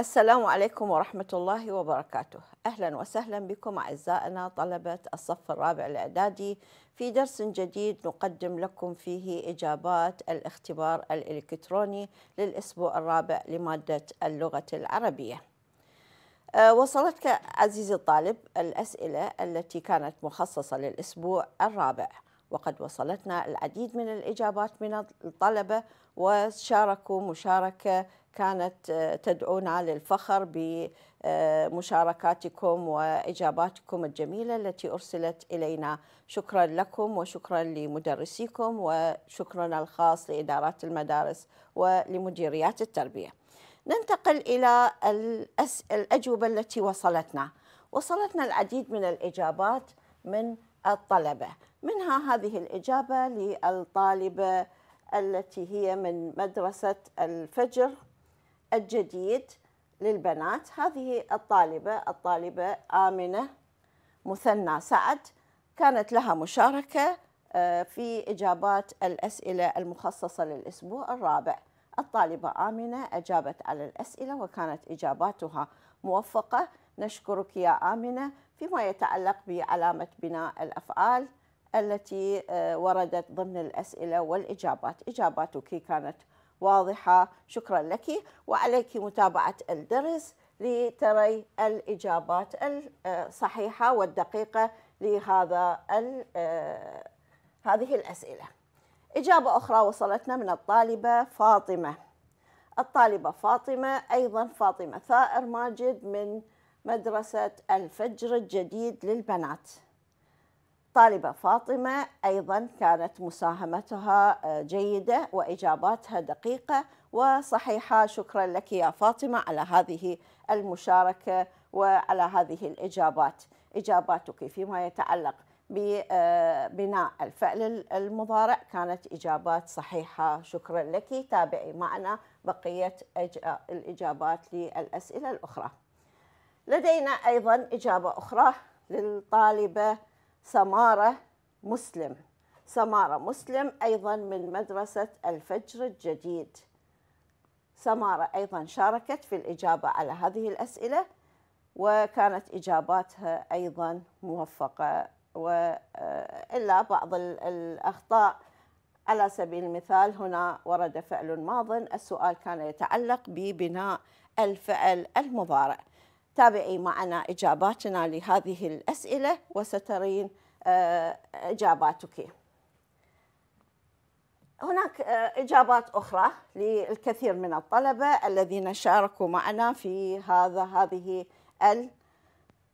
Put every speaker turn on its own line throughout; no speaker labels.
السلام عليكم ورحمة الله وبركاته أهلا وسهلا بكم أعزائنا طلبة الصف الرابع الإعدادي في درس جديد نقدم لكم فيه إجابات الاختبار الإلكتروني للأسبوع الرابع لمادة اللغة العربية أه، وصلتك عزيزي الطالب الأسئلة التي كانت مخصصة للأسبوع الرابع وقد وصلتنا العديد من الإجابات من الطلبة وشاركوا مشاركة كانت آه، تدعونا للفخر بمشاركاتكم واجاباتكم الجميله التي ارسلت الينا شكرا لكم وشكرا لمدرسيكم وشكرنا الخاص لادارات المدارس ولمديريات التربيه. ننتقل الى الاجوبه التي وصلتنا. وصلتنا العديد من الاجابات من الطلبه، منها هذه الاجابه للطالبه التي هي من مدرسه الفجر الجديد للبنات هذه الطالبة الطالبة آمنة مثنى سعد كانت لها مشاركة آه، في إجابات الأسئلة المخصصة للأسبوع الرابع الطالبة آمنة أجابت على الأسئلة وكانت إجاباتها موفقة نشكرك يا آمنة فيما يتعلق بعلامة بناء الأفعال التي آه، وردت ضمن الأسئلة والإجابات إجاباتك كانت واضحة شكرا لك وعليك متابعة الدرس لتري الإجابات الصحيحة والدقيقة لهذا آه، هذه الأسئلة إجابة أخرى وصلتنا من الطالبة فاطمة الطالبة فاطمة أيضا فاطمة ثائر ماجد من مدرسة الفجر الجديد للبنات طالبة فاطمة أيضا كانت مساهمتها آه، جيدة وإجاباتها دقيقة وصحيحة شكرا لك يا فاطمة على هذه المشاركة وعلى هذه الإجابات إجاباتك فيما يتعلق ببناء آه، الفعل المضارع كانت إجابات صحيحة شكرا لك تابعي معنا بقية آه، الإجابات للأسئلة الأخرى لدينا أيضا إجابة أخرى للطالبة سمارة مسلم سمارة مسلم أيضا من مدرسة الفجر الجديد سمارة أيضا شاركت في الإجابة على هذه الأسئلة وكانت إجاباتها أيضا موفقة وإلا آه، بعض الأخطاء على سبيل المثال هنا ورد فعل ماض السؤال كان يتعلق ببناء الفعل المضارع تابعي معنا إجاباتنا لهذه الأسئلة وسترين آه، إجاباتك هناك آه، إجابات أخرى للكثير من الطلبة الذين شاركوا معنا في هذا هذه ال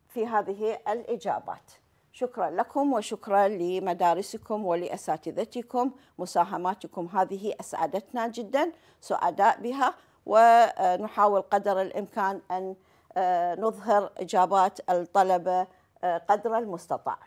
في هذه الإجابات شكرا لكم وشكرا لمدارسكم ولأساتذتكم مساهماتكم هذه أسعدتنا جدا سعداء بها ونحاول قدر الإمكان أن نظهر إجابات الطلبة آه، قدر المستطاع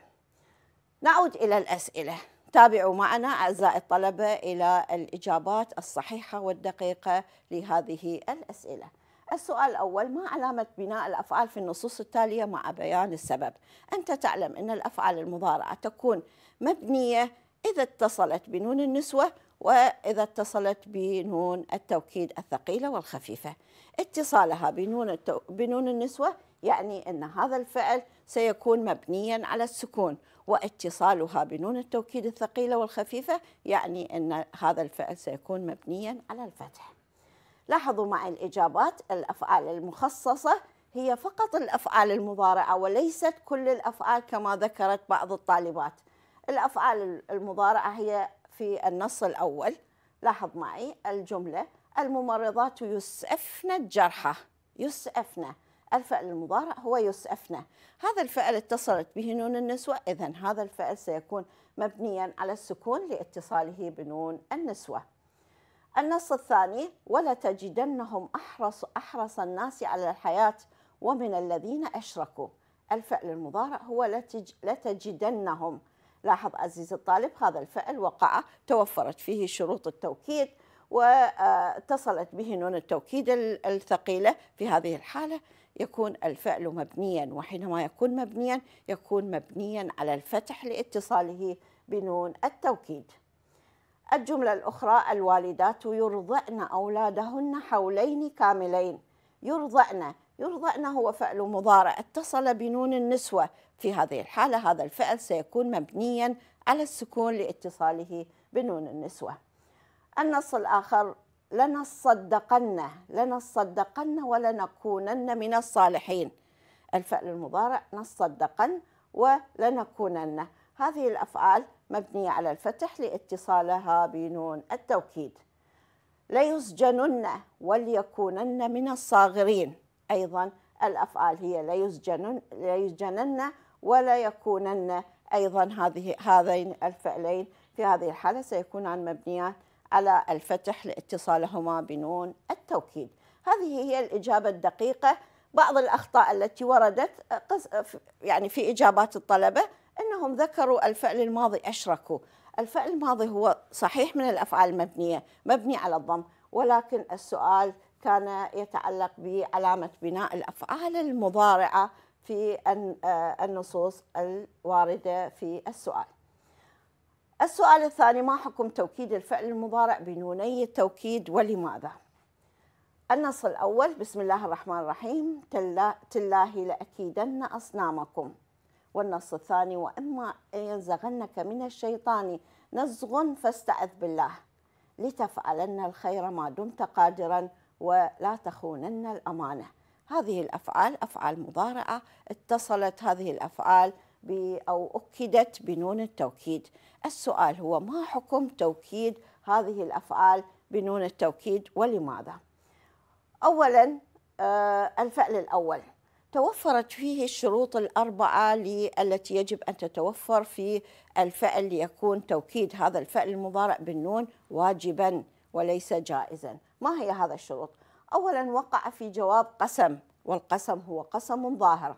نعود إلى الأسئلة تابعوا معنا أعزائي الطلبة إلى الإجابات الصحيحة والدقيقة لهذه الأسئلة السؤال الأول ما علامة بناء الأفعال في النصوص التالية مع بيان السبب أنت تعلم أن الأفعال المضارعة تكون مبنية إذا اتصلت بنون النسوة وإذا اتصلت بنون التوكيد الثقيلة والخفيفة اتصالها بنون, التو... بنون النسوة يعني أن هذا الفعل سيكون مبنيا على السكون واتصالها بنون التوكيد الثقيلة والخفيفة يعني أن هذا الفعل سيكون مبنيا على الفتح لاحظوا معي الإجابات الأفعال المخصصة هي فقط الأفعال المضارعة وليست كل الأفعال كما ذكرت بعض الطالبات الأفعال المضارعة هي في النص الأول لاحظ معي الجملة الممرضات يسعفن الجرحى يسعفن الفعل المضارع هو يسعفن هذا الفعل اتصلت به نون النسوة إذا هذا الفعل سيكون مبنيا على السكون لاتصاله بنون النسوة النص الثاني ولتجدنهم أحرص أحرص الناس على الحياة ومن الذين أشركوا الفعل المضارع هو لتج لتجدنهم لاحظ عزيز الطالب هذا الفعل وقع توفرت فيه شروط التوكيد واتصلت آه، به نون التوكيد الثقيلة في هذه الحالة يكون الفعل مبنيا وحينما يكون مبنيا يكون مبنيا على الفتح لاتصاله بنون التوكيد الجملة الأخرى الوالدات يرضعن أولادهن حولين كاملين يرضعن يرضى أنه هو فعل مضارع اتصل بنون النسوة في هذه الحالة هذا الفعل سيكون مبنيا على السكون لاتصاله بنون النسوة النص الآخر لنصدقن لنصدقن ولنكونن من الصالحين الفعل المضارع نصدقن ولنكونن هذه الأفعال مبنية على الفتح لاتصالها بنون التوكيد ليسجنن وليكونن من الصاغرين أيضا الأفعال هي لا يسجنن لا يسجنن ولا يكونن أيضا هذه هذين الفعلين في هذه الحالة سيكونان مبنيان على الفتح لاتصالهما بنون التوكيد هذه هي الإجابة الدقيقة بعض الأخطاء التي وردت يعني في إجابات الطلبة أنهم ذكروا الفعل الماضي أشركوا الفعل الماضي هو صحيح من الأفعال المبنية مبني على الضم ولكن السؤال كان يتعلق بعلامة بناء الأفعال المضارعة في آه، النصوص الواردة في السؤال السؤال الثاني ما حكم توكيد الفعل المضارع بنوني التوكيد ولماذا؟ النص الأول بسم الله الرحمن الرحيم تلاه لأكيدن أصنامكم والنص الثاني وإما ينزغنك من الشيطان نزغ فاستعذ بالله لتفعلن الخير ما دمت قادرا ولا تخونن الأمانة هذه الأفعال أفعال مضارعة اتصلت هذه الأفعال أو أكدت بنون التوكيد السؤال هو ما حكم توكيد هذه الأفعال بنون التوكيد ولماذا؟ أولا آه، الفعل الأول توفرت فيه الشروط الأربعة التي يجب أن تتوفر في الفعل ليكون توكيد هذا الفعل المضارع بالنون واجبا وليس جائزا ما هي هذا الشروط أولا وقع في جواب قسم والقسم هو قسم ظاهر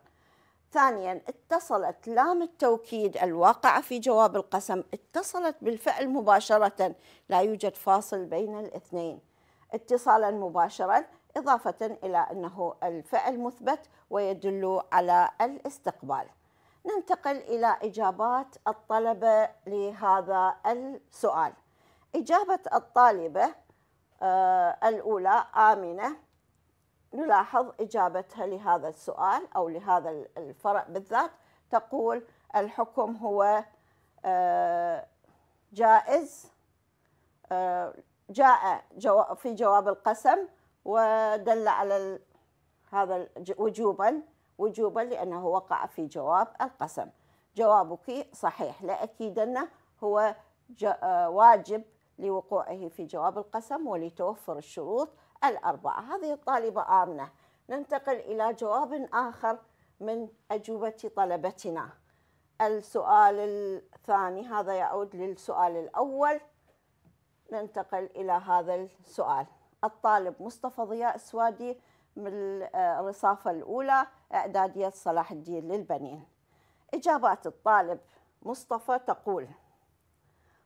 ثانيا اتصلت لام التوكيد الواقعة في جواب القسم اتصلت بالفعل مباشرة لا يوجد فاصل بين الاثنين اتصالا مباشرا إضافة إلى أنه الفعل مثبت ويدل على الاستقبال ننتقل إلى إجابات الطلبة لهذا السؤال إجابة الطالبة آه، الأولى آمنة نلاحظ إجابتها لهذا السؤال أو لهذا الفرع بالذات تقول الحكم هو آه، جائز آه، جاء في جواب القسم ودل على هذا وجوبا وجوبا لأنه وقع في جواب القسم جوابك صحيح لأكيدنا هو واجب لوقوعه في جواب القسم ولتوفر الشروط الأربعة هذه الطالبة آمنة ننتقل إلى جواب آخر من أجوبة طلبتنا السؤال الثاني هذا يعود للسؤال الأول ننتقل إلى هذا السؤال الطالب مصطفى ضياء السوادي من الرصافة الأولى إعدادية صلاح الدين للبنين إجابات الطالب مصطفى تقول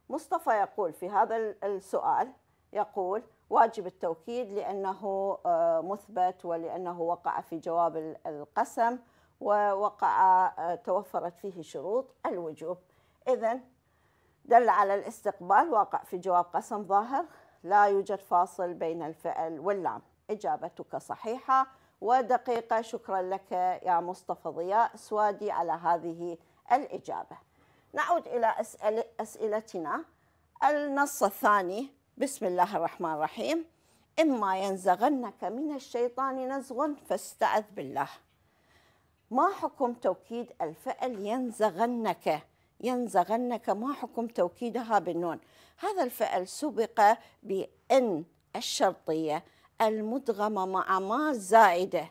مصطفى يقول في هذا السؤال يقول واجب التوكيد لأنه آه، مثبت ولأنه وقع في جواب القسم ووقع آه، توفرت فيه شروط الوجوب إذا دل على الاستقبال واقع في جواب قسم ظاهر لا يوجد فاصل بين الفعل واللام إجابتك صحيحة ودقيقة شكرا لك يا مصطفى ضياء سوادي على هذه الإجابة نعود إلى أسئلة أسئلتنا النص الثاني بسم الله الرحمن الرحيم إما ينزغنك من الشيطان نزغ فاستعذ بالله ما حكم توكيد الفعل ينزغنك ينزغنك ما حكم توكيدها بالنون هذا الفعل سبق بإن الشرطية المدغمة مع ما زائدة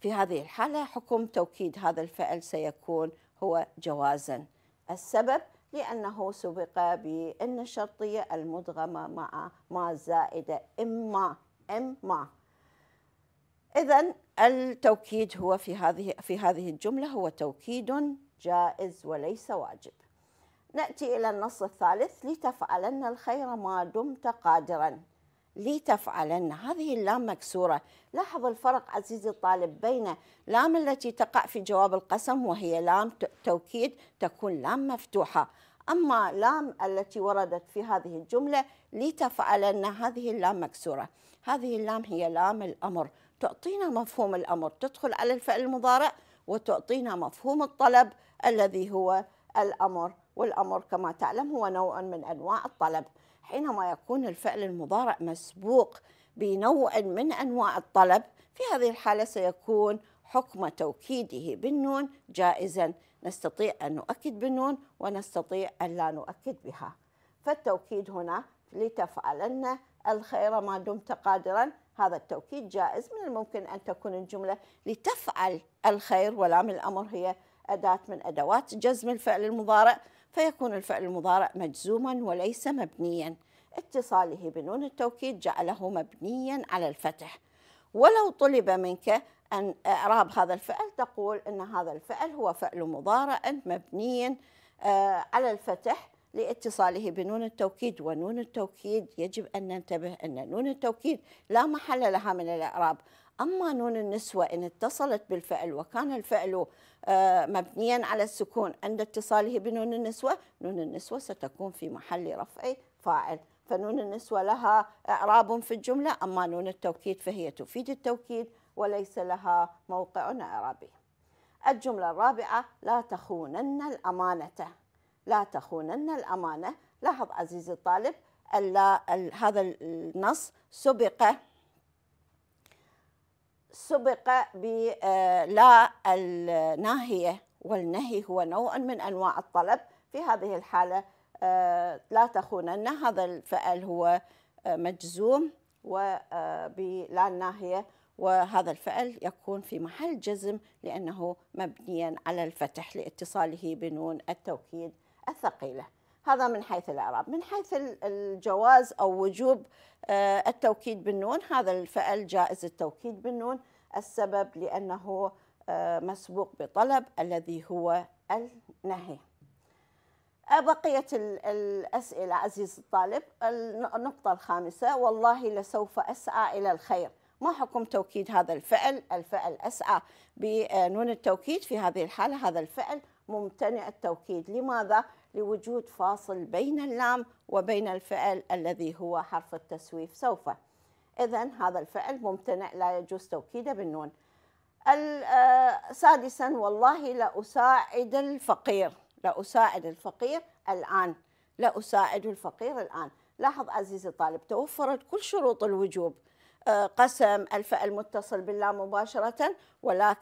في هذه الحالة حكم توكيد هذا الفعل سيكون هو جوازاً السبب لأنه سبق بأن الشرطية المدغمة مع ما زائدة إما إما إذا التوكيد هو في هذه في هذه الجملة هو توكيد جائز وليس واجب. نأتي إلى النص الثالث لتفعلن الخير ما دمت قادرا لتفعلن هذه اللام مكسورة لاحظ الفرق عزيزي الطالب بين لام التي تقع في جواب القسم وهي لام توكيد تكون لام مفتوحة أما لام التي وردت في هذه الجملة لتفعلن هذه اللام مكسورة هذه اللام هي لام الأمر تعطينا مفهوم الأمر تدخل على الفعل المضارع وتعطينا مفهوم الطلب الذي هو الأمر والأمر كما تعلم هو نوع من أنواع الطلب حينما يكون الفعل المضارع مسبوق بنوع من أنواع الطلب في هذه الحالة سيكون حكم توكيده بالنون جائزا نستطيع أن نؤكد بالنون ونستطيع أن لا نؤكد بها فالتوكيد هنا لتفعلن الخير ما دمت قادرا هذا التوكيد جائز من الممكن أن تكون الجملة لتفعل الخير ولام الأمر هي أداة من أدوات جزم الفعل المضارع فيكون الفعل المضارع مجزوما وليس مبنيا اتصاله بنون التوكيد جعله مبنيا على الفتح ولو طلب منك أن إعراب هذا الفعل تقول أن هذا الفعل هو فعل مضارع مبني آه، على الفتح لاتصاله بنون التوكيد ونون التوكيد يجب أن ننتبه أن نون التوكيد لا محل لها من الإعراب أما نون النسوة إن اتصلت بالفعل وكان الفعل آه، مبنيا على السكون عند اتصاله بنون النسوة نون النسوة ستكون في محل رفع فاعل فنون النسوة لها إعراب في الجملة أما نون التوكيد فهي تفيد التوكيد وليس لها موقع إعرابي الجملة الرابعة لا تخونن الأمانة لا تخونن الأمانة لاحظ عزيزي الطالب ألا هذا النص سبق سبق بلا آه، الناهية والنهي هو نوع من أنواع الطلب في هذه الحالة آه، لا تخونن هذا الفعل هو آه، مجزوم وبلا الناهية وهذا الفعل يكون في محل جزم لأنه مبنيا على الفتح لاتصاله بنون التوكيد الثقيلة هذا من حيث الإعراب من حيث الجواز أو وجوب آه، التوكيد بالنون هذا الفعل جائز التوكيد بالنون السبب لأنه آه، مسبوق بطلب الذي هو النهي آه، بقية الأسئلة عزيز الطالب النقطة الخامسة والله لسوف أسعى إلى الخير ما حكم توكيد هذا الفعل الفعل أسعى بنون التوكيد في هذه الحالة هذا الفعل ممتنع التوكيد لماذا؟ لوجود فاصل بين اللام وبين الفعل الذي هو حرف التسويف سوف إذا هذا الفعل ممتنع لا يجوز توكيده بالنون آه، سادسا والله لأساعد الفقير لأساعد الفقير الآن لأساعد الفقير الآن لاحظ عزيزي الطالب توفرت كل شروط الوجوب آه، قسم الفعل متصل باللام مباشرة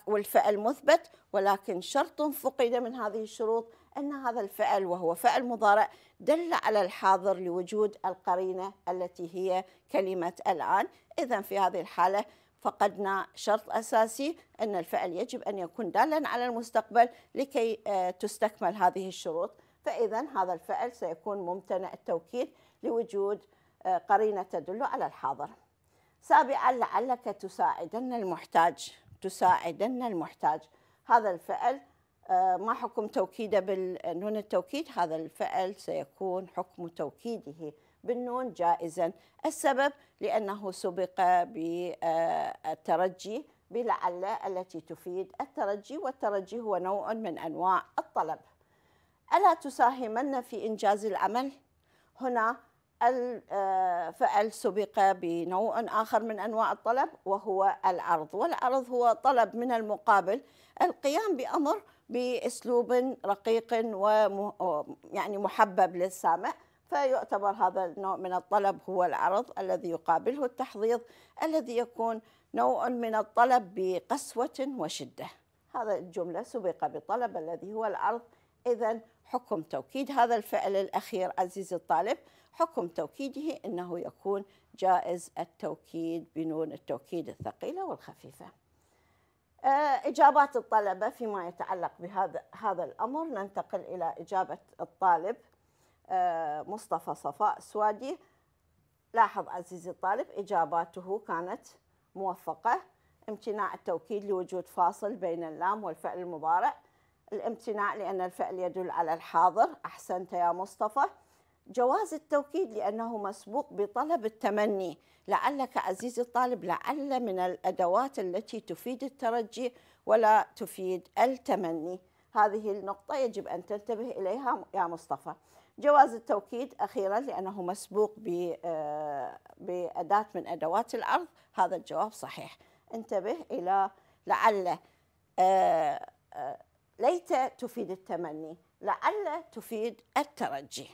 والفعل مثبت ولكن شرط فقد من هذه الشروط أن هذا الفعل وهو فعل مضارع دل على الحاضر لوجود القرينة التي هي كلمة الآن إذا في هذه الحالة فقدنا شرط أساسي أن الفعل يجب أن يكون دالا على المستقبل لكي آه، تستكمل هذه الشروط فإذا هذا الفعل سيكون ممتنع التوكيد لوجود آه، قرينة تدل على الحاضر سابعا لعلك تساعدن المحتاج تساعدن المحتاج هذا الفعل آه، ما حكم توكيده بالنون التوكيد هذا الفعل سيكون حكم توكيده بالنون جائزا السبب لأنه سبق بالترجي بلعل التي تفيد الترجي والترجي هو نوع من أنواع الطلب ألا تساهمن في إنجاز العمل؟ هنا الفعل آه، سبق بنوع آخر من أنواع الطلب وهو العرض والعرض هو طلب من المقابل القيام بأمر باسلوب رقيق و يعني محبب للسامع فيعتبر هذا النوع من الطلب هو العرض الذي يقابله التحضيض الذي يكون نوع من الطلب بقسوة وشدة هذا الجملة سبق بطلب الذي هو العرض إذا حكم توكيد هذا الفعل الأخير عزيزي الطالب حكم توكيده أنه يكون جائز التوكيد بنون التوكيد الثقيلة والخفيفة آه، إجابات الطلبة فيما يتعلق بهذا هذا الأمر ننتقل إلى إجابة الطالب آه، مصطفى صفاء سوادي لاحظ عزيزي الطالب إجاباته كانت موفقة امتناع التوكيد لوجود فاصل بين اللام والفعل المضارع الامتناع لأن الفعل يدل على الحاضر أحسنت يا مصطفى جواز التوكيد لأنه مسبوق بطلب التمني لعلك عزيزي الطالب لعل من الأدوات التي تفيد الترجي ولا تفيد التمني هذه النقطة يجب أن تنتبه إليها يا مصطفى جواز التوكيد أخيرا لأنه مسبوق آه، بأداة من أدوات العرض هذا الجواب صحيح انتبه إلى لعل آه، آه، ليت تفيد التمني لعل تفيد الترجي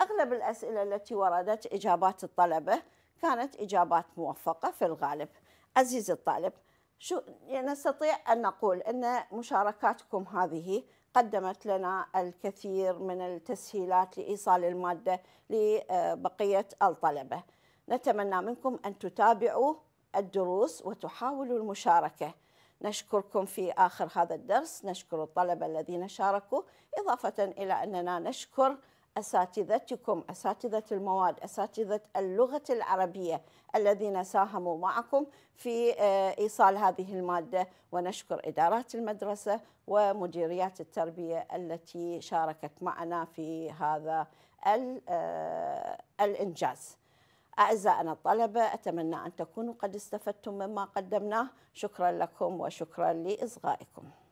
أغلب الأسئلة التي وردت إجابات الطلبة كانت إجابات موفقة في الغالب عزيزي الطالب شو نستطيع أن نقول أن مشاركاتكم هذه قدمت لنا الكثير من التسهيلات لإيصال المادة لبقية الطلبة نتمنى منكم أن تتابعوا الدروس وتحاولوا المشاركة نشكركم في آخر هذا الدرس نشكر الطلبة الذين شاركوا إضافة إلى أننا نشكر أساتذتكم أساتذة المواد أساتذة اللغة العربية الذين ساهموا معكم في آه، إيصال هذه المادة ونشكر إدارات المدرسة ومديريات التربية التي شاركت معنا في هذا آه، الإنجاز أعزائنا الطلبة أتمنى أن تكونوا قد استفدتم مما قدمناه شكرا لكم وشكرا لإصغائكم